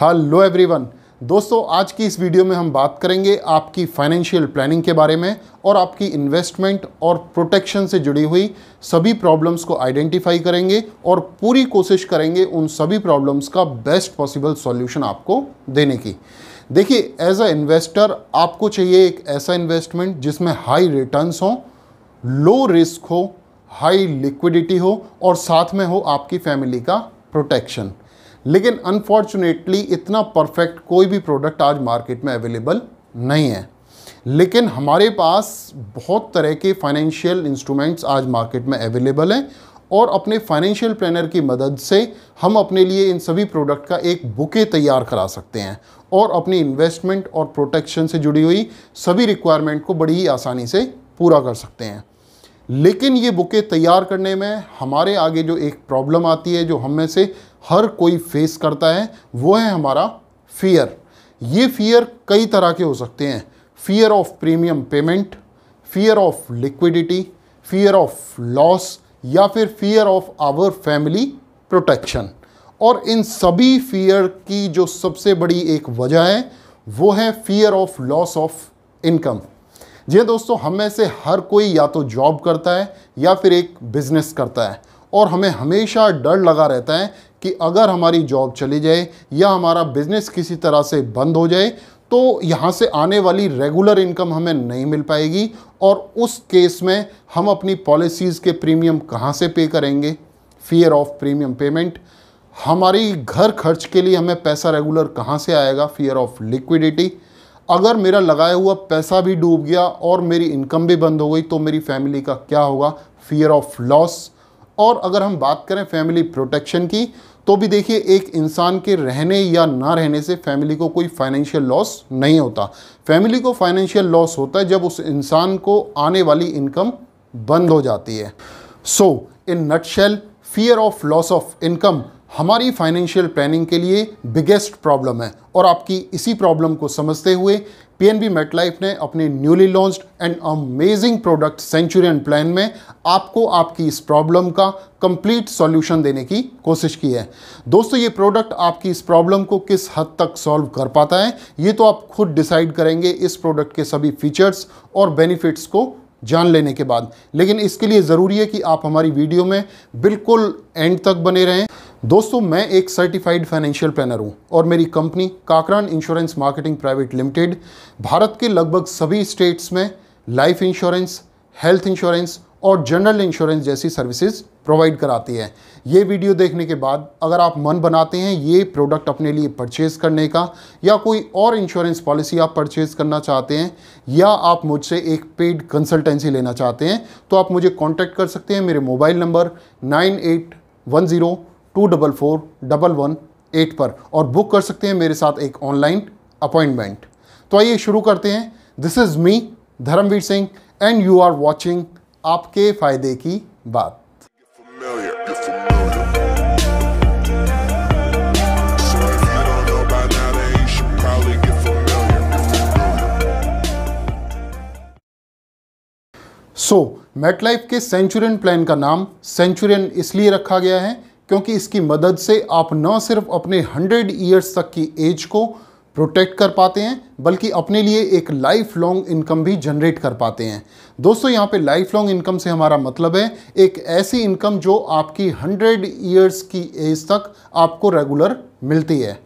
Hello everyone दोस्तों आज की इस वीडियो में हम बात करेंगे आपकी फाइनेंशियल प्लानिंग के बारे में और आपकी इन्वेस्टमेंट और प्रोटेक्शन से जुड़ी हुई सभी प्रॉब्लम्स को आइडेंटिफाई करेंगे और पूरी कोशिश करेंगे उन सभी प्रॉब्लम्स का बेस्ट पॉसिबल सॉल्यूशन आपको देने की देखिए एज अ इन्वेस्टर आपको चाहिए एक ऐसा इन्वेस्टमेंट जिसमें हाई रिटर्न्स हो लो रिस्क हो हाई लिक्विडिटी हो और साथ में हो आपकी फैमिली का प्रोटेक्शन लेकिन अनफॉर्चुनेटली इतना परफेक्ट कोई भी प्रोडक्ट आज मार्केट में अवेलेबल नहीं है लेकिन हमारे पास बहुत तरह के फाइनेंशियल इंस्ट्रूमेंट्स आज मार्केट में अवेलेबल हैं और अपने फाइनेंशियल प्लानर की मदद से हम अपने लिए इन सभी प्रोडक्ट का एक बुके तैयार करा सकते हैं और अपनी इन्वेस्टमेंट और प्रोटेक्शन से जुड़ी हुई सभी रिक्वायरमेंट को बड़ी ही आसानी से पूरा कर सकते हैं लेकिन ये बुके तैयार करने में हमारे आगे जो एक प्रॉब्लम आती है जो हम में से हर कोई फेस करता है वो है हमारा फियर ये फियर कई तरह के हो सकते हैं fear of premium payment fear of liquidity fear of loss या फिर fear of our family protection और इन सभी फियर की जो सबसे बड़ी एक वजह है वो है fear of loss of income जी हाँ दोस्तों हम में से हर कोई या तो जॉब करता है या फिर एक बिज़नेस करता है और हमें हमेशा डर लगा रहता है कि अगर हमारी जॉब चली जाए या हमारा बिज़नेस किसी तरह से बंद हो जाए तो यहाँ से आने वाली रेगुलर इनकम हमें नहीं मिल पाएगी और उस केस में हम अपनी पॉलिसीज़ के प्रीमियम कहाँ से पे करेंगे फियर ऑफ प्रीमियम पेमेंट हमारी घर खर्च के लिए हमें पैसा रेगुलर कहाँ से आएगा फियर ऑफ लिक्विडिटी अगर मेरा लगाया हुआ पैसा भी डूब गया और मेरी इनकम भी बंद हो गई तो मेरी फैमिली का क्या होगा फियर ऑफ लॉस और अगर हम बात करें फैमिली प्रोटेक्शन की तो भी देखिए एक इंसान के रहने या ना रहने से फैमिली को कोई फाइनेंशियल लॉस नहीं होता फैमिली को फाइनेंशियल लॉस होता है जब उस इंसान को आने वाली इनकम बंद हो जाती है so in nutshell fear of loss of income हमारी फाइनेंशियल प्लानिंग के लिए बिगेस्ट प्रॉब्लम है और आपकी इसी प्रॉब्लम को समझते हुए पीएनबी मेटलाइफ ने अपने newly launched and amazing product Centurion plan में आपको आपकी इस प्रॉब्लम का कंप्लीट सॉल्यूशन देने की कोशिश की है दोस्तों ये प्रोडक्ट आपकी इस प्रॉब्लम को किस हद तक सॉल्व कर पाता है ये तो आप खुद डिसाइड करेंगे इस प्रोडक्ट के सभी फीचर्स और बेनिफिट्स को जान लेने के बाद लेकिन इसके लिए ज़रूरी है कि आप हमारी वीडियो में बिल्कुल एंड तक बने रहें दोस्तों मैं एक सर्टिफाइड फाइनेंशियल प्लानर हूं और मेरी company Kakran insurance marketing private limited Bharat के लगभग सभी स्टेट्स में लाइफ इंश्योरेंस हेल्थ इंश्योरेंस और जनरल इंश्योरेंस जैसी सर्विसेज प्रोवाइड कराती है ये वीडियो देखने के बाद अगर आप मन बनाते हैं ये प्रोडक्ट अपने लिए परचेज़ करने का या कोई और इंश्योरेंस पॉलिसी आप परचेज़ करना चाहते हैं या आप मुझसे एक पेड कंसल्टेंसी लेना चाहते हैं तो आप मुझे कॉन्टैक्ट कर सकते हैं मेरे mobile number nine eight one zero two double four double one eight पर और बुक कर सकते हैं मेरे साथ एक ऑनलाइन अपॉइंटमेंट तो आइए शुरू करते हैं this is me Dharamvir Singh and you are watching आपके फ़ायदे की बात सो मेट लाइफ के सेंचुरियन प्लान का नाम सेंचुरियन इसलिए रखा गया है क्योंकि इसकी मदद से आप न सिर्फ अपने 100 इयर्स तक की एज को प्रोटेक्ट कर पाते हैं बल्कि अपने लिए एक लाइफ लॉन्ग इनकम भी जनरेट कर पाते हैं दोस्तों यहाँ पे लाइफ लॉन्ग इनकम से हमारा मतलब है एक ऐसी इनकम जो आपकी हंड्रेड ईयर्स की एज तक आपको रेगुलर मिलती है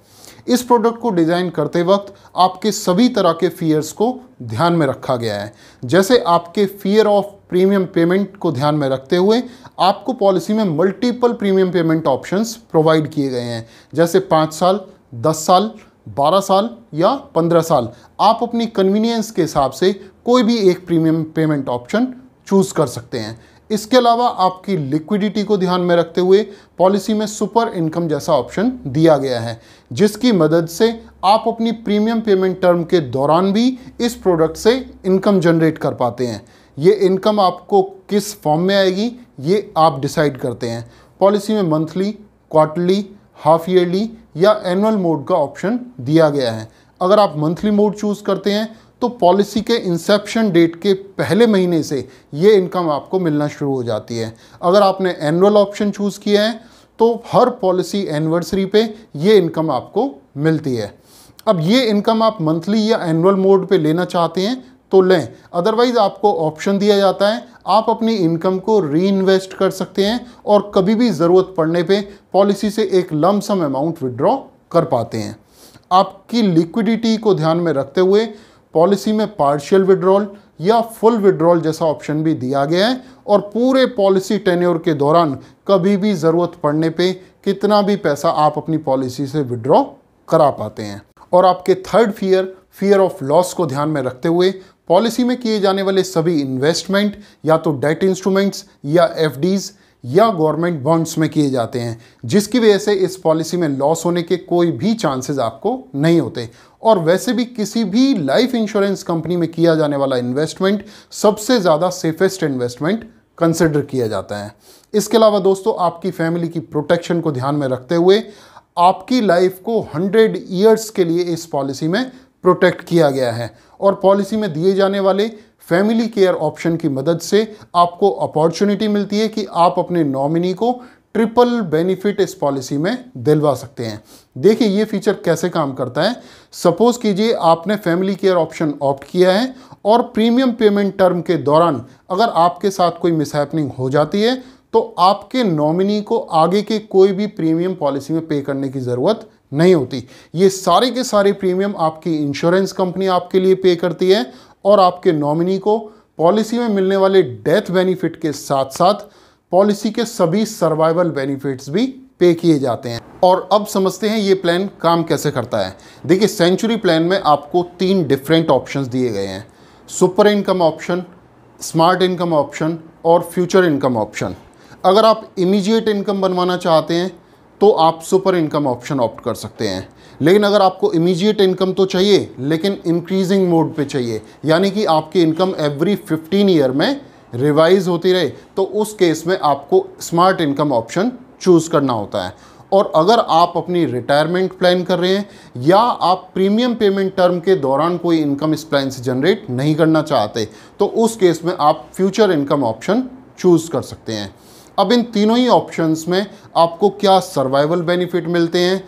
इस प्रोडक्ट को डिज़ाइन करते वक्त आपके सभी तरह के फ़ियर्स को ध्यान में रखा गया है जैसे आपके फ़ियर ऑफ प्रीमियम पेमेंट को ध्यान में रखते हुए आपको पॉलिसी में multiple premium payment options provide किए गए हैं जैसे पाँच साल दस साल 12 साल या 15 साल आप अपनी कन्वीनियंस के हिसाब से कोई भी एक प्रीमियम पेमेंट ऑप्शन चूज़ कर सकते हैं इसके अलावा आपकी लिक्विडिटी को ध्यान में रखते हुए पॉलिसी में सुपर इनकम जैसा ऑप्शन दिया गया है जिसकी मदद से आप अपनी प्रीमियम पेमेंट टर्म के दौरान भी इस प्रोडक्ट से इनकम जनरेट कर पाते हैं ये इनकम आपको किस फॉर्म में आएगी ये आप डिसाइड करते हैं पॉलिसी में मंथली क्वार्टरली हाफ ईयरली या एनुअल मोड का ऑप्शन दिया गया है अगर आप मंथली मोड चूज़ करते हैं तो पॉलिसी के इंसेप्शन डेट के पहले महीने से ये इनकम आपको मिलना शुरू हो जाती है अगर आपने एनुअल ऑप्शन चूज़ किया है तो हर पॉलिसी एनिवर्सरी पे ये इनकम आपको मिलती है अब ये इनकम आप मंथली या एनुअल मोड पे लेना चाहते हैं तो लें अदरवाइज़ आपको ऑप्शन दिया जाता है आप अपनी इनकम को री कर सकते हैं और कभी भी ज़रूरत पड़ने पे पॉलिसी से एक लमसम अमाउंट विड्रॉ कर पाते हैं आपकी लिक्विडिटी को ध्यान में रखते हुए पॉलिसी में पार्शियल विड्रॉल या फुल विड्रॉल जैसा ऑप्शन भी दिया गया है और पूरे पॉलिसी टेन्योर के दौरान कभी भी ज़रूरत पड़ने पर कितना भी पैसा आप अपनी पॉलिसी से विड्रॉ करा पाते हैं और आपके third fear fear of loss को ध्यान में रखते हुए पॉलिसी में किए जाने वाले सभी इन्वेस्टमेंट या तो डेट इंस्ट्रूमेंट्स या एफ या गवर्नमेंट बॉन्ड्स में किए जाते हैं जिसकी वजह से इस पॉलिसी में लॉस होने के कोई भी चांसेस आपको नहीं होते और वैसे भी किसी भी लाइफ इंश्योरेंस कंपनी में किया जाने वाला इन्वेस्टमेंट सबसे ज़्यादा सेफेस्ट इन्वेस्टमेंट कंसिडर किया जाता है इसके अलावा दोस्तों आपकी फैमिली की प्रोटेक्शन को ध्यान में रखते हुए आपकी लाइफ को हंड्रेड ईयर्स के लिए इस पॉलिसी में प्रोटेक्ट किया गया है और पॉलिसी में दिए जाने वाले फैमिली केयर ऑप्शन की मदद से आपको अपॉर्चुनिटी मिलती है कि आप अपने नॉमिनी को ट्रिपल बेनिफिट इस पॉलिसी में दिलवा सकते हैं देखिए ये फीचर कैसे काम करता है सपोज़ कीजिए आपने फैमिली केयर ऑप्शन ऑप्ट किया है और प्रीमियम पेमेंट टर्म के दौरान अगर आपके साथ कोई मिसहैपनिंग हो जाती है तो आपके नॉमिनी को आगे के कोई भी प्रीमियम पॉलिसी में पे करने की ज़रूरत नहीं होती ये सारे के सारे प्रीमियम आपकी इंश्योरेंस कंपनी आपके लिए पे करती है और आपके नॉमिनी को पॉलिसी में मिलने वाले डेथ बेनिफिट के साथ साथ पॉलिसी के सभी सर्वाइवल बेनिफिट्स भी पे किए जाते हैं और अब समझते हैं ये प्लान काम कैसे करता है देखिए सेंचुरी प्लान में आपको तीन डिफरेंट ऑप्शंस दिए गए हैं super income option smart income option और फ्यूचर इनकम ऑप्शन अगर आप इमीजिएट इनकम बनवाना चाहते हैं तो आप सुपर इनकम ऑप्शन ऑप्ट कर सकते हैं लेकिन अगर आपको इमीजिएट इनकम तो चाहिए लेकिन इंक्रीजिंग मोड पे चाहिए यानी कि आपकी इनकम एवरी 15 ईयर में रिवाइज होती रहे तो उस केस में आपको स्मार्ट इनकम ऑप्शन चूज़ करना होता है और अगर आप अपनी रिटायरमेंट प्लान कर रहे हैं या आप प्रीमियम पेमेंट टर्म के दौरान कोई इनकम इस प्लान से जनरेट नहीं करना चाहते तो उस केस में आप फ्यूचर इनकम ऑप्शन चूज़ कर सकते हैं अब इन तीनों ही ऑप्शंस में आपको क्या सर्वाइवल बेनिफिट मिलते हैं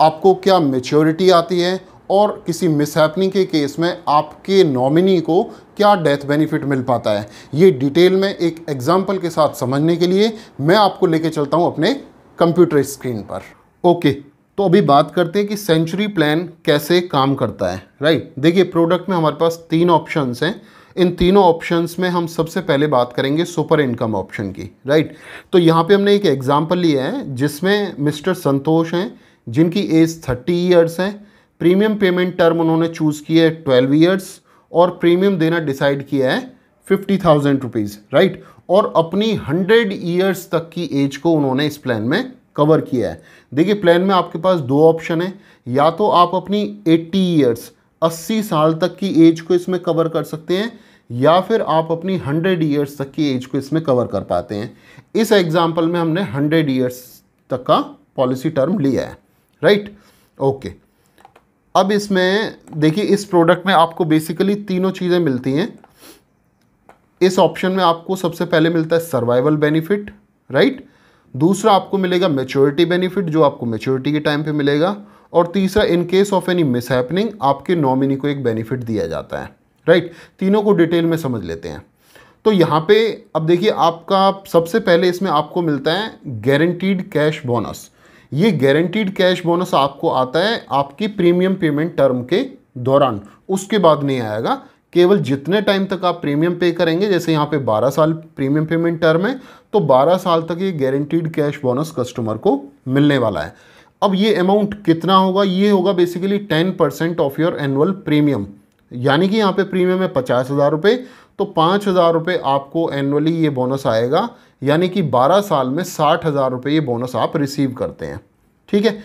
आपको क्या मेच्योरिटी आती है और किसी मिसहैपनिंग के केस में आपके नॉमिनी को क्या डेथ बेनिफिट मिल पाता है ये डिटेल में एक एग्जाम्पल के साथ समझने के लिए मैं आपको लेके चलता हूँ अपने कंप्यूटर स्क्रीन पर ओके तो अभी बात करते हैं कि सेंचुरी प्लान कैसे काम करता है राइट देखिए प्रोडक्ट में हमारे पास तीन ऑप्शंस हैं इन तीनों ऑप्शंस में हम सबसे पहले बात करेंगे सुपर इनकम ऑप्शन की राइट तो यहाँ पे हमने एक एग्जांपल लिया है जिसमें मिस्टर संतोष हैं जिनकी एज थर्टी ईयर्स है प्रीमियम पेमेंट टर्म उन्होंने चूज़ किया है ट्वेल्व ईयर्स और प्रीमियम देना डिसाइड किया है फिफ्टी थाउजेंड रुपीज़ राइट और अपनी हंड्रेड ईयर्स तक की एज को उन्होंने इस प्लान में कवर किया है देखिए प्लान में आपके पास दो ऑप्शन है या तो आप अपनी एट्टी ईयर्स अस्सी साल तक की एज को इसमें कवर कर सकते हैं या फिर आप अपनी हंड्रेड ईयर्स तक की एज को इसमें कवर कर पाते हैं इस एग्जाम्पल में हमने हंड्रेड ईयर्स तक का पॉलिसी टर्म लिया है राइट ओके अब इसमें देखिए इस प्रोडक्ट में आपको बेसिकली तीनों चीज़ें मिलती हैं इस ऑप्शन में आपको सबसे पहले मिलता है सर्वाइवल बेनिफिट राइट दूसरा आपको मिलेगा मेच्योरिटी बेनिफिट जो आपको मेच्योरिटी के टाइम पे मिलेगा और तीसरा in case of any mishappening आपके नॉमिनी को एक बेनिफिट दिया जाता है राइट right? तीनों को डिटेल में समझ लेते हैं तो यहाँ पे अब देखिए आपका सबसे पहले इसमें आपको मिलता है गारंटीड कैश बोनस ये गारंटीड कैश बोनस आपको आता है आपकी प्रीमियम पेमेंट टर्म के दौरान उसके बाद नहीं आएगा केवल जितने टाइम तक आप प्रीमियम पे करेंगे जैसे यहाँ पे 12 साल प्रीमियम पेमेंट टर्म है तो 12 साल तक ये गारंटीड कैश बोनस कस्टमर को मिलने वाला है अब ये अमाउंट कितना होगा ये होगा basically ten percent of your annual premium यानी कि यहाँ पे प्रीमियम है पचास हज़ार रुपये तो पाँच हज़ार रुपये आपको एनुअली ये बोनस आएगा यानी कि बारह साल में साठ हज़ार रुपये ये बोनस आप रिसीव करते हैं ठीक है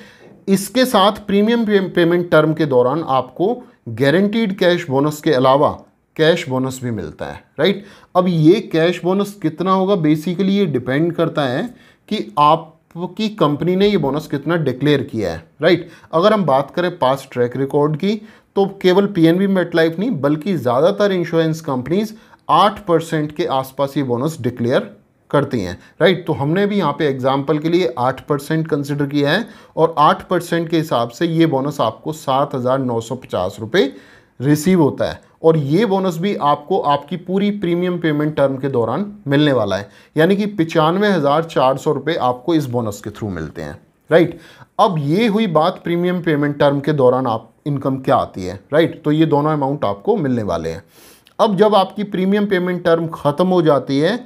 इसके साथ प्रीमियम पेमेंट टर्म के दौरान आपको गारंटीड कैश बोनस के अलावा कैश बोनस भी मिलता है राइट अब ये कैश बोनस कितना होगा बेसिकली ये डिपेंड करता है कि आप वो की कंपनी ने ये बोनस कितना डिक्लेयर किया है राइट अगर हम बात करें पास ट्रैक रिकॉर्ड की तो केवल पीएनबी मेटलाइफ नहीं बल्कि ज़्यादातर इंश्योरेंस कंपनीज आठ परसेंट के आसपास ये बोनस डिक्लेयर करती हैं राइट तो हमने भी यहाँ पे एग्जाम्पल के लिए आठ परसेंट कंसिडर किया है और आठ परसेंट के हिसाब से ये बोनस आपको सात हज़ार नौ सौ पचास रुपये रिसीव होता है और ये बोनस भी आपको आपकी पूरी प्रीमियम पेमेंट टर्म के दौरान मिलने वाला है यानी कि पचानवे हज़ार चार सौ रुपये आपको इस बोनस के थ्रू मिलते हैं राइट अब ये हुई बात प्रीमियम पेमेंट टर्म के दौरान आप इनकम क्या आती है राइट तो ये दोनों अमाउंट आपको मिलने वाले हैं अब जब आपकी प्रीमियम पेमेंट टर्म ख़त्म हो जाती है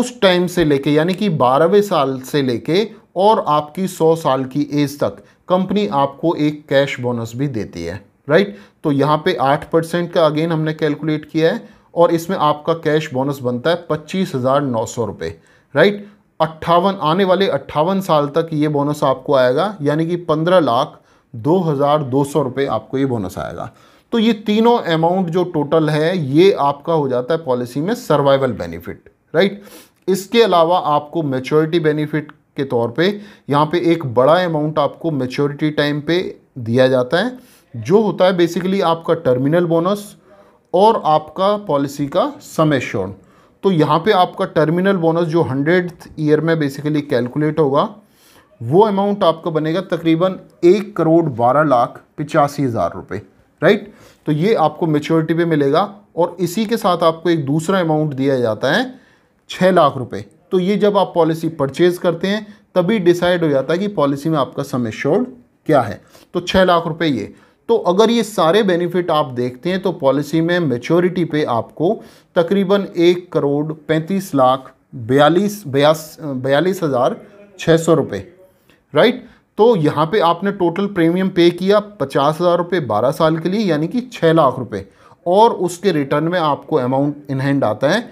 उस टाइम से लेके यानी कि बारहवें साल से लेके और आपकी सौ साल की एज तक कंपनी आपको एक कैश बोनस भी देती है राइट तो यहाँ पे आठ परसेंट का अगेन हमने कैलकुलेट किया है और इसमें आपका कैश बोनस बनता है पच्चीस हज़ार नौ सौ रुपये राइट अट्ठावन आने वाले अट्ठावन साल तक ये बोनस आपको आएगा यानी कि पंद्रह लाख दो हज़ार दो सौ रुपये आपको ये बोनस आएगा तो ये तीनों अमाउंट जो टोटल है ये आपका हो जाता है पॉलिसी में सर्वाइवल बेनिफिट राइट इसके अलावा आपको मेच्योरिटी बेनिफिट के तौर पे यहाँ पे एक बड़ा अमाउंट आपको मेच्योरिटी टाइम पे दिया जाता है जो होता है बेसिकली आपका टर्मिनल बोनस और आपका पॉलिसी का समय श्योर तो यहाँ पे आपका टर्मिनल बोनस जो हंड्रेड ईयर में बेसिकली कैलकुलेट होगा वो अमाउंट आपका बनेगा तकरीबन एक करोड़ बारह लाख पिचासी हज़ार रुपये राइट तो ये आपको मेच्योरिटी पे मिलेगा और इसी के साथ आपको एक दूसरा अमाउंट दिया जाता है छः लाख रुपये तो ये जब आप पॉलिसी परचेज़ करते हैं तभी डिसाइड हो जाता है कि पॉलिसी में आपका समय श्योर्ड क्या है तो छः लाख रुपये ये तो अगर ये सारे बेनिफिट आप देखते हैं तो पॉलिसी में मेच्योरिटी पे आपको तकरीबन एक करोड़ पैंतीस लाख बयालीस बयास बयालीस हज़ार छः सौ रुपये राइट तो यहाँ पे आपने टोटल प्रीमियम पे किया पचास हज़ार रुपये बारह साल के लिए यानी कि छः लाख रुपये और उसके रिटर्न में आपको अमाउंट इनहैंड आता है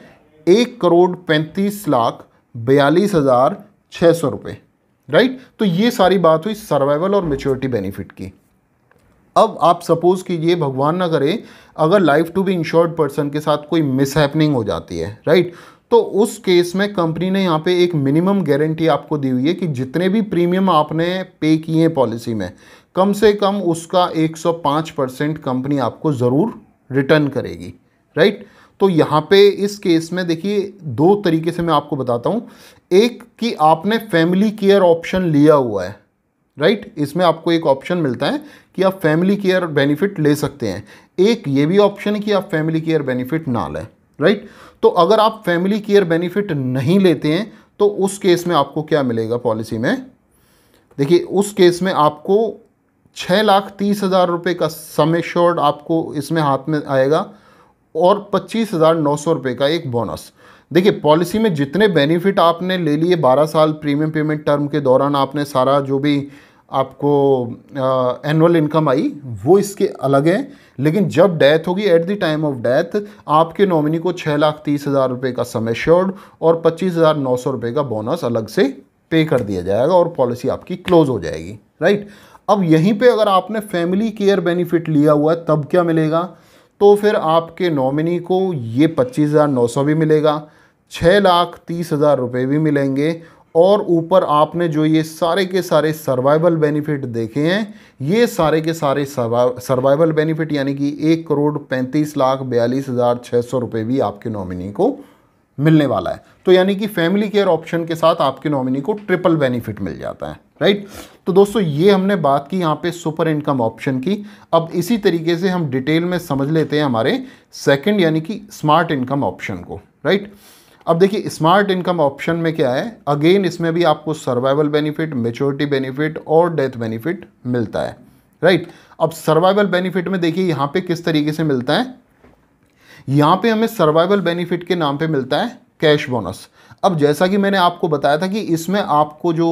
एक करोड़ पैंतीस लाख बयालीस हज़ार छः सौ रुपये राइट तो ये सारी बात हुई सर्वाइवल और मेच्योरिटी बेनिफिट की अब आप सपोज़ कीजिए भगवान ना करें अगर life to be insured person के साथ कोई मिसहैपनिंग हो जाती है राइट तो उस केस में कंपनी ने यहाँ पे एक मिनिमम गारंटी आपको दी हुई है कि जितने भी प्रीमियम आपने पे किए हैं पॉलिसी में कम से कम उसका 105 परसेंट कंपनी आपको ज़रूर रिटर्न करेगी राइट तो यहाँ पे इस केस में देखिए दो तरीके से मैं आपको बताता हूँ एक कि आपने फैमिली केयर ऑप्शन लिया हुआ है राइट right? इसमें आपको एक ऑप्शन मिलता है कि आप फैमिली केयर बेनिफिट ले सकते हैं एक ये भी ऑप्शन है कि आप फैमिली केयर बेनिफिट ना लें राइट right? तो अगर आप फैमिली केयर बेनिफिट नहीं लेते हैं तो उस केस में आपको क्या मिलेगा पॉलिसी में देखिए उस केस में आपको छः लाख तीस हज़ार रुपये का समय एश्योर्ड आपको इसमें हाथ में आएगा और पच्चीस हज़ार नौ सौ रुपये का एक बोनस देखिए पॉलिसी में जितने बेनिफिट आपने ले लिए बारह साल प्रीमियम पेमेंट टर्म के दौरान आपने सारा जो भी आपको एनुअल इनकम आई वो इसके अलग है लेकिन जब डेथ होगी at the time of death आपके नॉमिनी को छः लाख तीस हज़ार रुपये का समय श्योर्ड और पच्चीस हज़ार नौ सौ रुपये का बोनस अलग से पे कर दिया जाएगा और पॉलिसी आपकी क्लोज हो जाएगी राइट अब यहीं पे अगर आपने फैमिली केयर बेनिफिट लिया हुआ है तब क्या मिलेगा तो फिर आपके नॉमिनी को ये पच्चीस हज़ार नौ सौ भी मिलेगा छः लाख तीस हज़ार रुपये भी मिलेंगे और ऊपर आपने जो ये सारे के सारे सर्वाइवल बेनिफिट देखे हैं ये सारे के सारे सर्वाइवल बेनिफिट यानी कि एक करोड़ पैंतीस लाख बयालीस हज़ार छः सौ रुपये भी आपके नॉमिनी को मिलने वाला है तो यानी कि फैमिली केयर ऑप्शन के साथ आपके नॉमिनी को ट्रिपल बेनिफिट मिल जाता है राइट तो दोस्तों ये हमने बात की यहाँ पे सुपर इनकम ऑप्शन की अब इसी तरीके से हम डिटेल में समझ लेते हैं हमारे सेकंड यानी कि स्मार्ट इनकम ऑप्शन को राइट अब देखिए स्मार्ट इनकम ऑप्शन में क्या है अगेन इसमें भी आपको सर्वाइवल बेनिफिट मेच्योरिटी बेनिफिट और डेथ बेनिफिट मिलता है राइट right? अब सर्वाइवल बेनिफिट में देखिए यहाँ पे किस तरीके से मिलता है यहाँ पे हमें सर्वाइवल बेनिफिट के नाम पे मिलता है कैश बोनस अब जैसा कि मैंने आपको बताया था कि इसमें आपको जो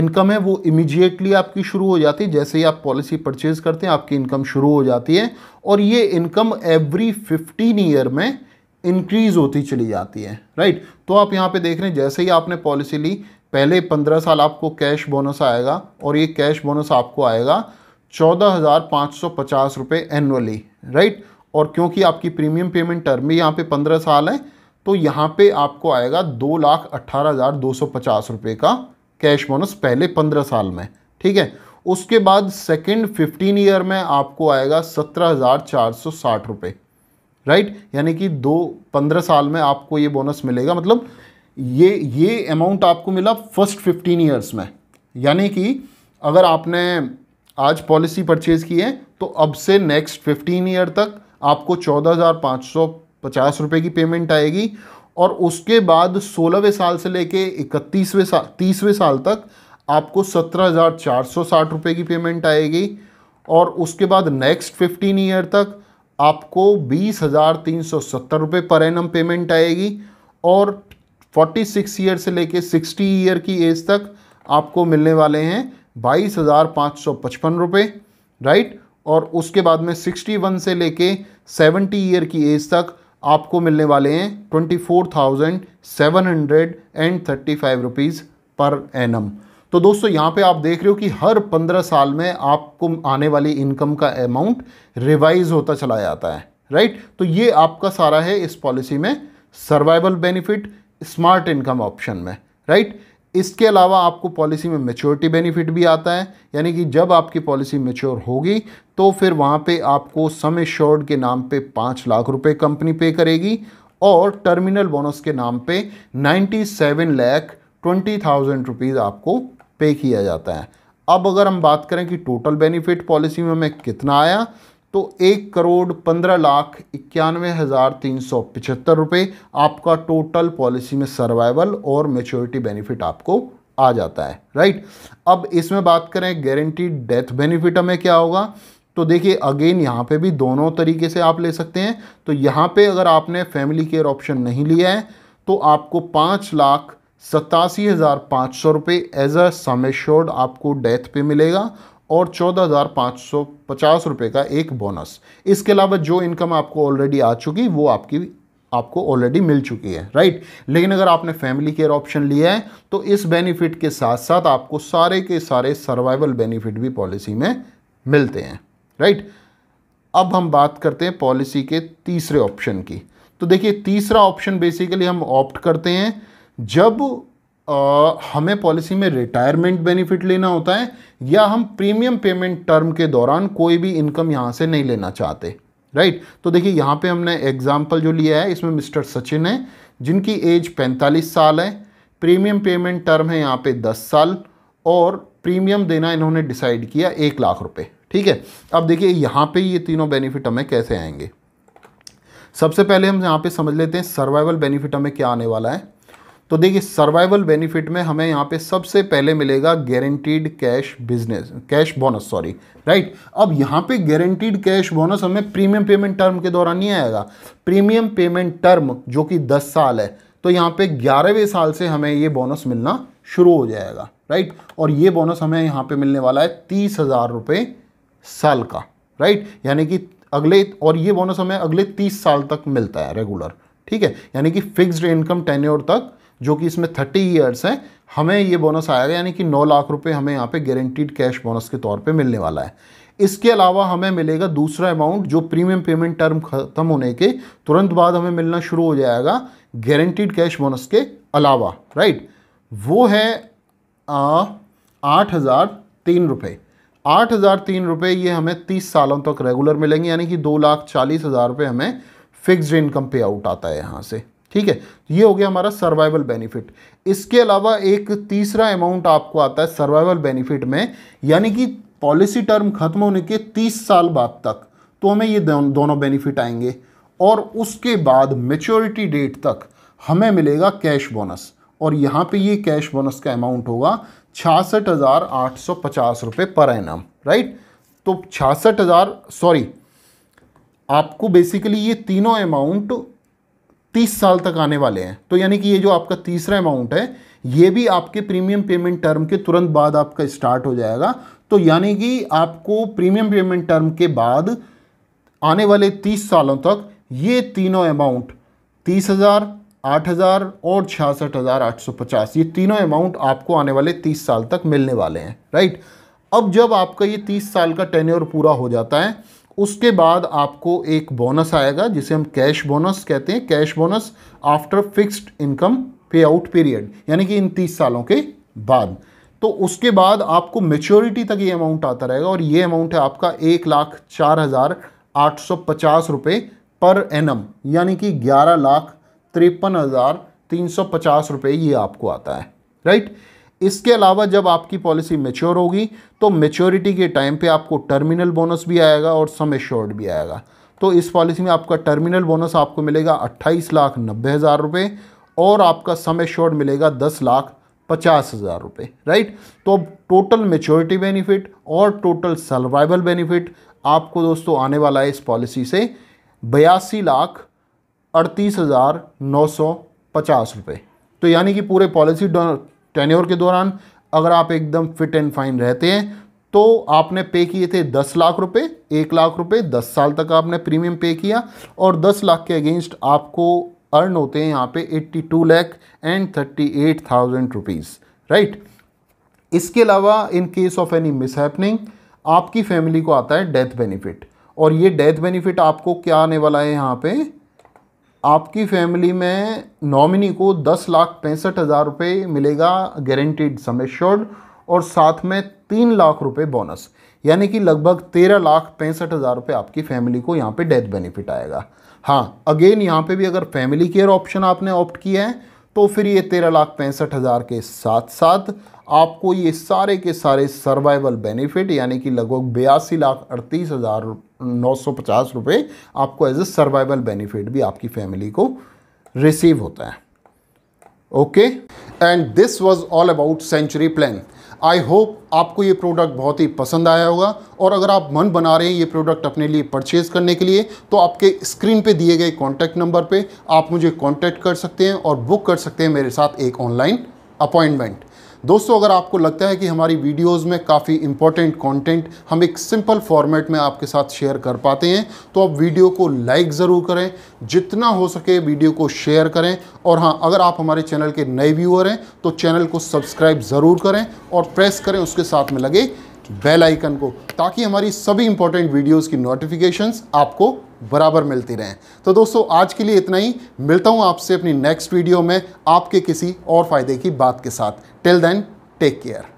इनकम है वो इमीडिएटली आपकी शुरू हो जाती है जैसे ही आप पॉलिसी परचेज करते हैं आपकी इनकम शुरू हो जाती है और ये इनकम एवरी फिफ्टीन ईयर में इंक्रीज़ होती चली जाती है राइट तो आप यहाँ पे देख रहे हैं जैसे ही आपने पॉलिसी ली पहले पंद्रह साल आपको कैश बोनस आएगा और ये कैश बोनस आपको आएगा चौदह हज़ार पाँच सौ पचास रुपये एनुअली राइट और क्योंकि आपकी प्रीमियम पेमेंट टर्म भी यहाँ पे पंद्रह साल है तो यहाँ पे आपको आएगा दो लाख अट्ठारह हज़ार दो सौ पचास रुपये का कैश बोनस पहले पंद्रह साल में ठीक है उसके बाद सेकंड फिफ्टीन ईयर में आपको आएगा सत्रह हज़ार चार सौ साठ रुपये राइट यानी कि दो पंद्रह साल में आपको ये बोनस मिलेगा मतलब ये ये अमाउंट आपको मिला फर्स्ट फिफ्टीन ईयर्स में यानी कि अगर आपने आज पॉलिसी परचेज़ की है तो अब से नेक्स्ट फिफ्टीन ईयर तक आपको चौदह हज़ार पाँच सौ पचास रुपये की पेमेंट आएगी और उसके बाद सोलहवें साल से लेके इकतीसवें साल तीसवें साल तक आपको सत्रह हज़ार चार सौ साठ रुपये की पेमेंट आएगी और उसके बाद नेक्स्ट फिफ्टीन ईयर तक आपको बीस हज़ार तीन सौ सत्तर रुपये पर एन पेमेंट आएगी और फोर्टी सिक्स ईयर से लेके सिक्सटी ईयर की एज तक आपको मिलने वाले हैं बाईस हज़ार पाँच सौ पचपन रुपये राइट और उसके बाद में सिक्सटी वन से लेके सेवेंटी ईयर की एज तक आपको मिलने वाले हैं twenty four thousand seven hundred and thirty five rupees per annum तो दोस्तों यहाँ पे आप देख रहे हो कि हर पंद्रह साल में आपको आने वाली इनकम का अमाउंट रिवाइज होता चला जाता है राइट तो ये आपका सारा है इस पॉलिसी में survival benefit smart income option में राइट इसके अलावा आपको पॉलिसी में मेच्योरिटी बेनिफिट भी आता है यानी कि जब आपकी पॉलिसी मेच्योर होगी तो फिर वहाँ पे आपको सम एश्योर्ड के नाम पे पाँच लाख रुपए कंपनी पे करेगी और टर्मिनल बोनस के नाम पे ninety seven lakh twenty thousand rupees आपको पे किया जाता है अब अगर हम बात करें कि टोटल बेनिफिट पॉलिसी में हमें कितना आया तो एक करोड़ पंद्रह लाख इक्यानवे हज़ार तीन सौ पिछहत्तर रुपये आपका टोटल पॉलिसी में सर्वाइवल और मेच्योरिटी बेनिफिट आपको आ जाता है राइट अब इसमें बात करें गारंटीड डेथ बेनिफिट हमें क्या होगा तो देखिए अगेन यहाँ पे भी दोनों तरीके से आप ले सकते हैं तो यहाँ पे अगर आपने फैमिली केयर ऑप्शन नहीं लिया है तो आपको पाँच लाख सतासी हज़ार पाँच सौ रुपये एज अ सम एश्योर्ड आपको डेथ पे मिलेगा और चौदह हज़ार पाँच सौ पचास रुपये का एक बोनस इसके अलावा जो इनकम आपको ऑलरेडी आ चुकी वो आपकी आपको ऑलरेडी मिल चुकी है राइट लेकिन अगर आपने फैमिली केयर ऑप्शन लिया है तो इस बेनिफिट के साथ साथ आपको सारे के सारे सर्वाइवल बेनिफिट भी पॉलिसी में मिलते हैं राइट अब हम बात करते हैं पॉलिसी के तीसरे ऑप्शन की तो देखिए तीसरा ऑप्शन बेसिकली हम ऑप्ट करते हैं जब आ, हमें पॉलिसी में रिटायरमेंट बेनिफिट लेना होता है या हम प्रीमियम पेमेंट टर्म के दौरान कोई भी इनकम यहाँ से नहीं लेना चाहते राइट तो देखिए यहाँ पे हमने एग्जाम्पल जो लिया है इसमें मिस्टर सचिन है जिनकी एज 45 साल है प्रीमियम पेमेंट टर्म है यहाँ पे 10 साल और प्रीमियम देना इन्होंने डिसाइड किया एक लाख रुपए ठीक है अब देखिए यहाँ पे ये तीनों बेनिफिट हमें कैसे आएंगे सबसे पहले हम यहाँ पे समझ लेते हैं सर्वाइवल बेनिफिट हमें क्या आने वाला है तो देखिए सर्वाइवल बेनिफिट में हमें यहाँ पे सबसे पहले मिलेगा guaranteed cash business cash bonus sorry right अब यहाँ पे गारंटीड कैश बोनस हमें प्रीमियम पेमेंट टर्म के दौरान नहीं आएगा प्रीमियम पेमेंट टर्म जो कि 10 साल है तो यहाँ पे ग्यारहवें साल से हमें ये बोनस मिलना शुरू हो जाएगा राइट और ये बोनस हमें यहाँ पर मिलने वाला है तीस हज़ार साल का राइट यानी कि अगले और ये बोनस हमें अगले तीस साल तक मिलता है रेगुलर ठीक है यानी कि फिक्स्ड इनकम टेन्योर तक जो कि इसमें थर्टी ईयर्स हैं हमें ये बोनस आएगा यानी कि नौ लाख रुपए हमें यहाँ पे गारंटीड कैश बोनस के तौर पे मिलने वाला है इसके अलावा हमें मिलेगा दूसरा अमाउंट जो प्रीमियम पेमेंट टर्म ख़त्म होने के तुरंत बाद हमें मिलना शुरू हो जाएगा गारंटीड कैश बोनस के अलावा राइट वो है आठ हज़ार तीन रुपये आठ हज़ार तीन रुपये ये हमें तीस सालों तक रेगुलर मिलेंगे यानी कि दो लाख चालीस हज़ार रुपये हमें फिक्स्ड इनकम पे आउट आता है यहाँ से ठीक है तो ये हो गया हमारा सर्वाइवल बेनिफिट इसके अलावा एक तीसरा अमाउंट आपको आता है सर्वाइवल बेनिफिट में यानी कि पॉलिसी टर्म खत्म होने के 30 साल बाद तक तो हमें ये दोनों बेनिफिट आएंगे और उसके बाद मेच्योरिटी डेट तक हमें मिलेगा कैश बोनस और यहाँ पे ये कैश बोनस का अमाउंट होगा छियासठ हज़ार आठ सौ पचास रुपये पर एनम राइट तो छियासठ हज़ार सॉरी आपको बेसिकली ये तीनों अमाउंट तीस साल तक आने वाले हैं तो यानी कि ये जो आपका तीसरा अमाउंट है ये भी आपके प्रीमियम पेमेंट टर्म के तुरंत बाद आपका स्टार्ट हो जाएगा तो यानी कि आपको प्रीमियम पेमेंट टर्म के बाद आने वाले तीस सालों तक ये तीनों अमाउंट तीस हज़ार आठ हज़ार और छियासठ हज़ार आठ सौ पचास ये तीनों अमाउंट आपको आने वाले तीस साल तक मिलने वाले हैं राइट अब जब आपका ये तीस साल का टेन्योर पूरा हो जाता है उसके बाद आपको एक बोनस आएगा जिसे हम कैश बोनस कहते हैं cash bonus after fixed income payout period यानी कि इन तीस सालों के बाद तो उसके बाद आपको मेच्योरिटी तक ये अमाउंट आता रहेगा और ये अमाउंट है आपका एक लाख चार हज़ार आठ सौ पचास रुपये पर एन यानी कि ग्यारह लाख तिरपन हज़ार तीन सौ पचास रुपये ये आपको आता है राइट right? इसके अलावा जब आपकी पॉलिसी मेच्योर होगी तो मेच्योरिटी के टाइम पे आपको टर्मिनल बोनस भी आएगा और सम एश्योर्ड भी आएगा तो इस पॉलिसी में आपका टर्मिनल बोनस आपको मिलेगा अट्ठाईस लाख नब्बे हज़ार रुपये और आपका सम एश्योर्ड मिलेगा दस लाख पचास हज़ार रुपये राइट तो अब टोटल मेच्योरिटी बेनिफिट और टोटल सर्वाइवल बेनिफिट आपको दोस्तों आने वाला है इस पॉलिसी से बयासी लाख अड़तीस हज़ार नौ सौ पचास रुपये तो यानी कि पूरे पॉलिसी टेन्योर के दौरान अगर आप एकदम फिट एंड फाइन रहते हैं तो आपने पे किए थे दस लाख रुपए एक लाख रुपए दस साल तक आपने प्रीमियम पे किया और दस लाख के अगेंस्ट आपको अर्न होते हैं यहाँ पे eighty two lakh and thirty eight thousand rupees right इसके अलावा in case of any mishappening आपकी फैमिली को आता है डेथ बेनिफिट और ये डेथ बेनिफिट आपको क्या आने वाला है यहाँ पे आपकी फैमिली में नॉमिनी को दस लाख पैंसठ हज़ार रुपये मिलेगा गारंटीड सम एश्योर्ड और साथ में तीन लाख रुपए बोनस यानी कि लगभग तेरह लाख पैंसठ हज़ार रुपये आपकी फैमिली को यहाँ पे डेथ बेनिफिट आएगा हाँ अगेन यहाँ पे भी अगर फैमिली केयर ऑप्शन आपने ऑप्ट किया है तो फिर ये तेरह लाख पैंसठ हज़ार के साथ साथ आपको ये सारे के सारे सर्वाइवल बेनिफिट यानी कि लगभग बयासी लाख अड़तीस हज़ार नौ सौ पचास आपको एज ए सर्वाइवल बेनिफिट भी आपकी फैमिली को रिसीव होता है okay and this was all about century plan I hope आपको ये प्रोडक्ट बहुत ही पसंद आया होगा और अगर आप मन बना रहे हैं ये प्रोडक्ट अपने लिए परचेज़ करने के लिए तो आपके स्क्रीन पे दिए गए कॉन्टैक्ट नंबर पे आप मुझे कॉन्टैक्ट कर सकते हैं और बुक कर सकते हैं मेरे साथ एक ऑनलाइन अपॉइंटमेंट दोस्तों अगर आपको लगता है कि हमारी वीडियोस में काफ़ी इंपॉर्टेंट कंटेंट हम एक सिंपल फॉर्मेट में आपके साथ शेयर कर पाते हैं तो आप वीडियो को लाइक ज़रूर करें जितना हो सके वीडियो को शेयर करें और हाँ अगर आप हमारे चैनल के नए व्यूअर हैं तो चैनल को सब्सक्राइब ज़रूर करें और प्रेस करें उसके साथ में लगे बेल आइकन को ताकि हमारी सभी इंपॉर्टेंट वीडियोज़ की नोटिफिकेशंस आपको बराबर मिलती रहें तो दोस्तों आज के लिए इतना ही मिलता हूँ आपसे अपनी नेक्स्ट वीडियो में आपके किसी और फ़ायदे की बात के साथ टिल देन टेक केयर